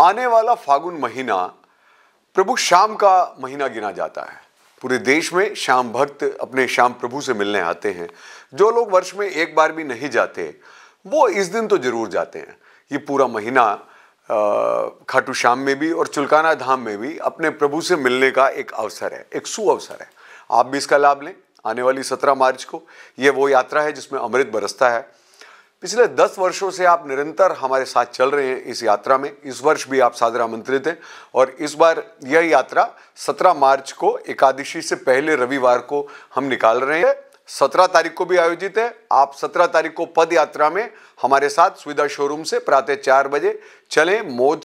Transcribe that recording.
आने वाला फागुन महीना प्रभु श्याम का महीना गिना जाता है पूरे देश में श्याम भक्त अपने श्याम प्रभु से मिलने आते हैं जो लोग वर्ष में एक बार भी नहीं जाते वो इस दिन तो जरूर जाते हैं ये पूरा महीना खाटू श्याम में भी और चुलकाना धाम में भी अपने प्रभु से मिलने का एक अवसर है एक सुअवसर है आप भी इसका लाभ लें आने वाली सत्रह मार्च को ये वो यात्रा है जिसमें अमृत बरसता है पिछले दस वर्षों से आप निरंतर हमारे साथ चल रहे हैं इस यात्रा में इस वर्ष भी आप सादर आमंत्रित हैं और इस बार यह यात्रा 17 मार्च को एकादशी से पहले रविवार को हम निकाल रहे हैं सत्रह तारीख को भी आयोजित है आप सत्रह तारीख को पद यात्रा में हमारे साथ सुविधा शोरूम से प्रातः चार बजे चलें मौज